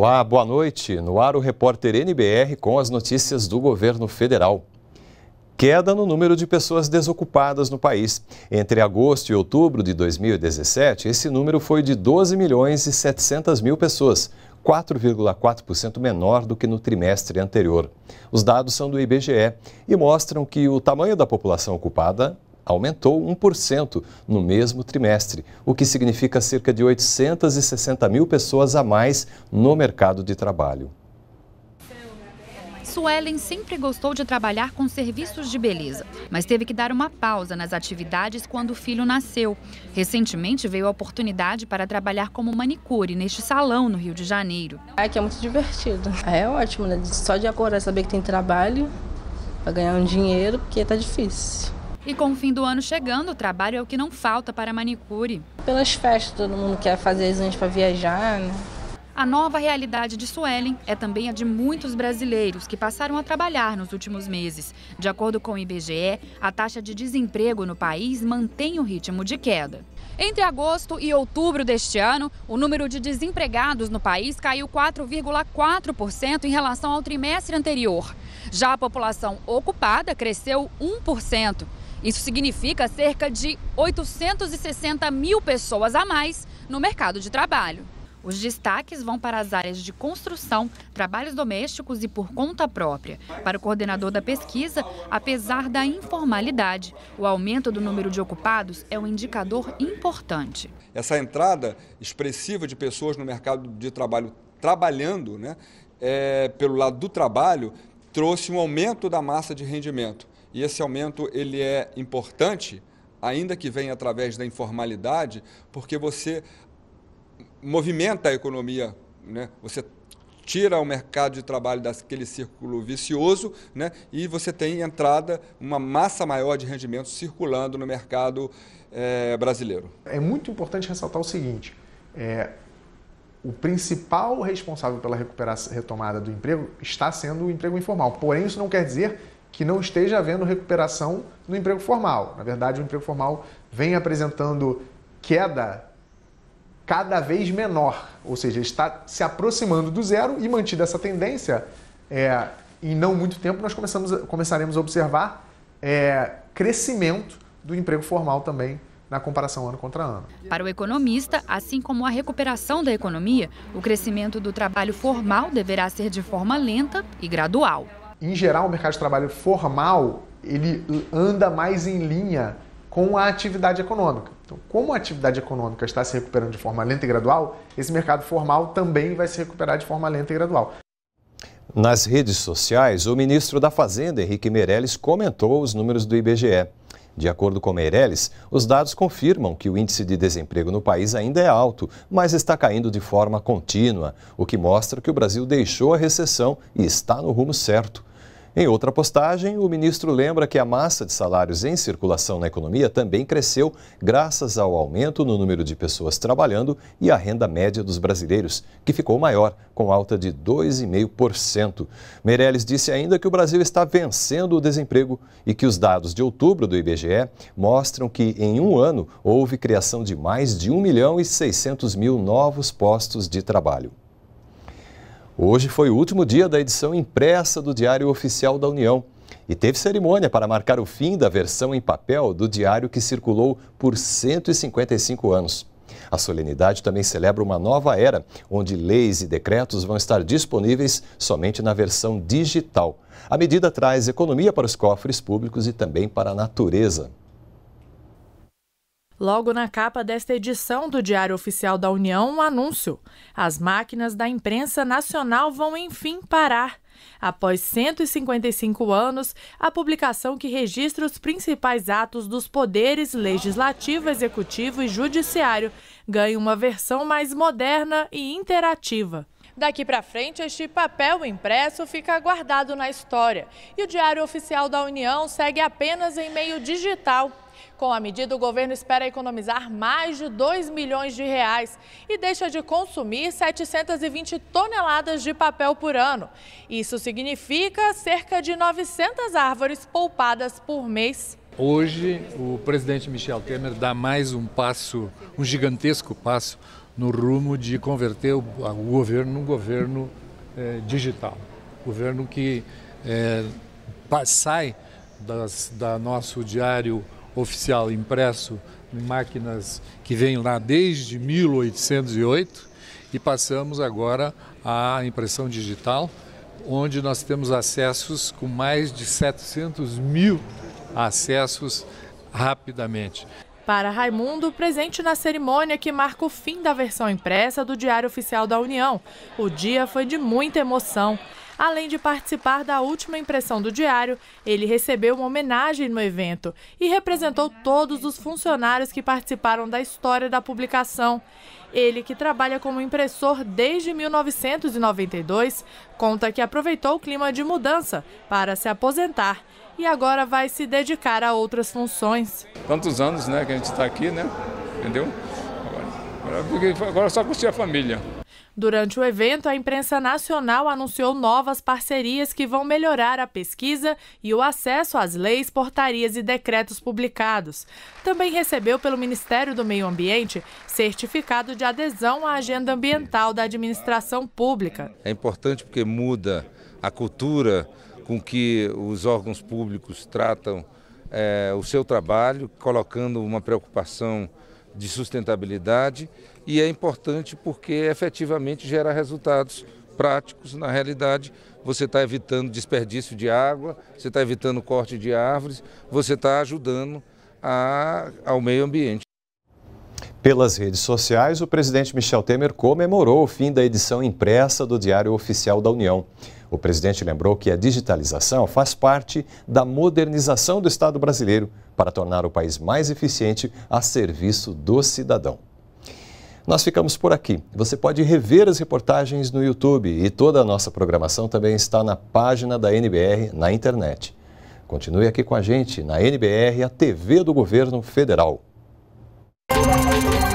Olá, boa noite. No ar o repórter NBR com as notícias do governo federal. Queda no número de pessoas desocupadas no país. Entre agosto e outubro de 2017, esse número foi de 12 milhões e 700 mil pessoas, 4,4% menor do que no trimestre anterior. Os dados são do IBGE e mostram que o tamanho da população ocupada aumentou 1% no mesmo trimestre, o que significa cerca de 860 mil pessoas a mais no mercado de trabalho. Suelen sempre gostou de trabalhar com serviços de beleza, mas teve que dar uma pausa nas atividades quando o filho nasceu. Recentemente veio a oportunidade para trabalhar como manicure neste salão no Rio de Janeiro. Aqui é, é muito divertido. É ótimo, né? Só de acordar saber que tem trabalho para ganhar um dinheiro, porque tá difícil. E com o fim do ano chegando, o trabalho é o que não falta para a manicure. Pelas festas, todo mundo quer fazer exames para viajar, né? A nova realidade de Suelen é também a de muitos brasileiros que passaram a trabalhar nos últimos meses. De acordo com o IBGE, a taxa de desemprego no país mantém o ritmo de queda. Entre agosto e outubro deste ano, o número de desempregados no país caiu 4,4% em relação ao trimestre anterior. Já a população ocupada cresceu 1%. Isso significa cerca de 860 mil pessoas a mais no mercado de trabalho. Os destaques vão para as áreas de construção, trabalhos domésticos e por conta própria. Para o coordenador da pesquisa, apesar da informalidade, o aumento do número de ocupados é um indicador importante. Essa entrada expressiva de pessoas no mercado de trabalho trabalhando, né, é, pelo lado do trabalho, trouxe um aumento da massa de rendimento. E esse aumento ele é importante, ainda que venha através da informalidade, porque você movimenta a economia, né? Você tira o mercado de trabalho daquele círculo vicioso né? e você tem entrada, uma massa maior de rendimentos circulando no mercado é, brasileiro. É muito importante ressaltar o seguinte: é, o principal responsável pela recuperação, retomada do emprego está sendo o emprego informal. Porém, isso não quer dizer que não esteja havendo recuperação no emprego formal. Na verdade, o emprego formal vem apresentando queda cada vez menor, ou seja, está se aproximando do zero e mantida essa tendência, é, em não muito tempo nós começamos, começaremos a observar é, crescimento do emprego formal também na comparação ano contra ano. Para o economista, assim como a recuperação da economia, o crescimento do trabalho formal deverá ser de forma lenta e gradual em geral, o mercado de trabalho formal ele anda mais em linha com a atividade econômica. Então, como a atividade econômica está se recuperando de forma lenta e gradual, esse mercado formal também vai se recuperar de forma lenta e gradual. Nas redes sociais, o ministro da Fazenda, Henrique Meirelles, comentou os números do IBGE. De acordo com Meirelles, os dados confirmam que o índice de desemprego no país ainda é alto, mas está caindo de forma contínua, o que mostra que o Brasil deixou a recessão e está no rumo certo. Em outra postagem, o ministro lembra que a massa de salários em circulação na economia também cresceu graças ao aumento no número de pessoas trabalhando e à renda média dos brasileiros, que ficou maior, com alta de 2,5%. Meirelles disse ainda que o Brasil está vencendo o desemprego e que os dados de outubro do IBGE mostram que, em um ano, houve criação de mais de 1 milhão e 600 mil novos postos de trabalho. Hoje foi o último dia da edição impressa do Diário Oficial da União e teve cerimônia para marcar o fim da versão em papel do diário que circulou por 155 anos. A solenidade também celebra uma nova era, onde leis e decretos vão estar disponíveis somente na versão digital. A medida traz economia para os cofres públicos e também para a natureza. Logo na capa desta edição do Diário Oficial da União, um anúncio: as máquinas da imprensa nacional vão enfim parar. Após 155 anos, a publicação que registra os principais atos dos poderes legislativo, executivo e judiciário ganha uma versão mais moderna e interativa. Daqui para frente, este papel impresso fica guardado na história e o Diário Oficial da União segue apenas em meio digital com a medida, o governo espera economizar mais de 2 milhões de reais e deixa de consumir 720 toneladas de papel por ano. Isso significa cerca de 900 árvores poupadas por mês. Hoje, o presidente Michel Temer dá mais um passo, um gigantesco passo, no rumo de converter o governo num governo eh, digital. Governo que eh, sai das, da nosso diário oficial impresso em máquinas que vem lá desde 1808 e passamos agora à impressão digital, onde nós temos acessos com mais de 700 mil acessos rapidamente. Para Raimundo, presente na cerimônia que marca o fim da versão impressa do Diário Oficial da União, o dia foi de muita emoção. Além de participar da última impressão do diário, ele recebeu uma homenagem no evento e representou todos os funcionários que participaram da história da publicação. Ele, que trabalha como impressor desde 1992, conta que aproveitou o clima de mudança para se aposentar e agora vai se dedicar a outras funções. Quantos anos né, que a gente está aqui, né? Entendeu? Agora só com a família. Durante o evento, a imprensa nacional anunciou novas parcerias que vão melhorar a pesquisa e o acesso às leis, portarias e decretos publicados. Também recebeu pelo Ministério do Meio Ambiente certificado de adesão à agenda ambiental da administração pública. É importante porque muda a cultura com que os órgãos públicos tratam é, o seu trabalho, colocando uma preocupação de sustentabilidade e é importante porque efetivamente gera resultados práticos. Na realidade, você está evitando desperdício de água, você está evitando corte de árvores, você está ajudando a, ao meio ambiente. Pelas redes sociais, o presidente Michel Temer comemorou o fim da edição impressa do Diário Oficial da União. O presidente lembrou que a digitalização faz parte da modernização do Estado brasileiro para tornar o país mais eficiente a serviço do cidadão. Nós ficamos por aqui. Você pode rever as reportagens no YouTube e toda a nossa programação também está na página da NBR na internet. Continue aqui com a gente na NBR, a TV do Governo Federal. Música